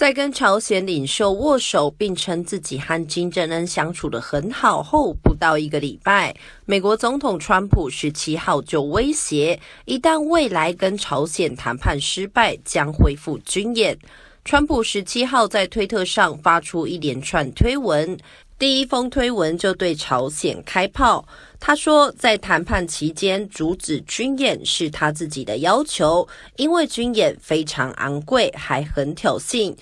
在跟朝鲜领袖握手并称自己和金正恩相处得很好后，不到一个礼拜，美国总统川普十七号就威胁，一旦未来跟朝鲜谈判失败，将恢复军演。川普十七号在推特上发出一连串推文。第一封推文就对朝鲜开炮。他说，在谈判期间阻止军演是他自己的要求，因为军演非常昂贵，还很挑衅。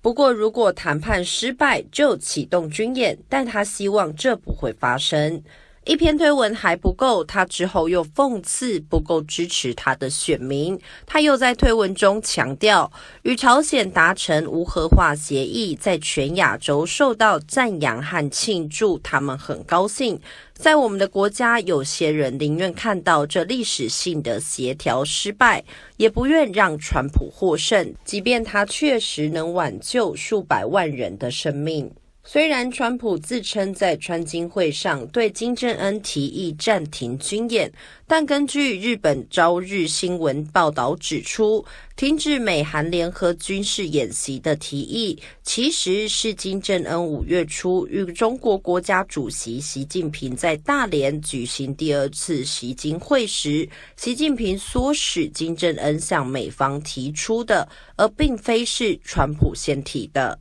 不过，如果谈判失败，就启动军演。但他希望这不会发生。一篇推文还不够，他之后又讽刺不够支持他的选民。他又在推文中强调，与朝鲜达成无核化协议在全亚洲受到赞扬和庆祝，他们很高兴。在我们的国家，有些人宁愿看到这历史性的协调失败，也不愿让川普获胜，即便他确实能挽救数百万人的生命。虽然川普自称在川金会上对金正恩提议暂停军演，但根据日本《朝日新闻》报道指出，停止美韩联合军事演习的提议，其实是金正恩五月初与中国国家主席习近平在大连举行第二次习金会时，习近平唆使金正恩向美方提出的，而并非是川普先提的。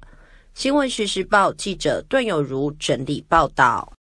新闻时事报记者段有如整理报道。